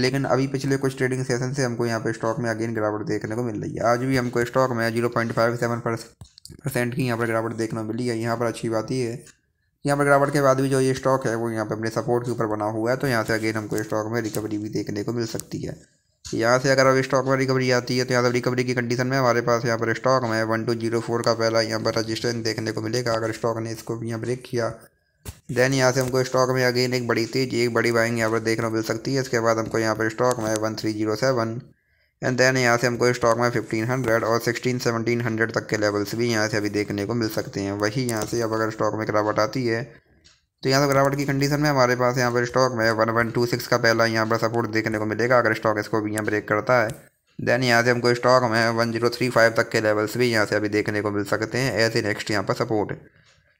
लेकिन अभी पिछले कुछ ट्रेडिंग सेशन से हमको यहाँ पे स्टॉक में अगेन गिरावट देखने को मिल रही है आज भी हमको स्टॉक में zero point five seven percent की यहाँ पर गिरावट देखने को मिली है यहाँ पर अच्छी बात ये है यहाँ पर गिरावट के बाद भी जो ये स्टॉक है वो यहाँ पर अपने सपोर्ट के ऊपर बना हुआ है तो यहाँ से अगेन हमको स्टॉक में रिकवरी भी देखने को मिल सकती है यहाँ से अगर अब स्टॉक में रिकवरी आती है तो यहाँ पर रिकवरी की कंडीशन में हमारे पास यहाँ पर स्टॉक में वन टू जीरो फोर का पहला यहाँ पर रजिस्टेंस देखने को मिलेगा अगर स्टॉक ने इसको यहाँ ब्रेक किया देन यहाँ से हमको स्टॉक में अगेन एक बड़ी तेजी एक बड़ी बाइंग यहाँ पर देखने को मिल सकती है इसके बाद हमको यहाँ पर स्टॉक में one three zero seven and then यहाँ से हमको स्टॉक में फिफ्टीन हंड्रेड और सिक्सटीन सेवनटीन हंड्रेड तक के लेवल्स भी यहाँ से अभी देखने को मिल सकते हैं वही यहाँ से अब अगर स्टॉक में गिरावट आती है तो यहाँ से गिरावट की कंडीशन में हमारे पास यहाँ पर स्टॉक में वन वन टू सिक्स का पहला यहाँ पर सपोर्ट देखने को मिलेगा अगर स्टॉक इसको भी यहाँ ब्रेक करता है देन यहाँ से हमको स्टॉक में वन जीरो थ्री फाइव तक के लेवल्स भी यहाँ से अभी देखने को मिल सकते हैं एज ए नेक्स्ट यहाँ पर सपोर्ट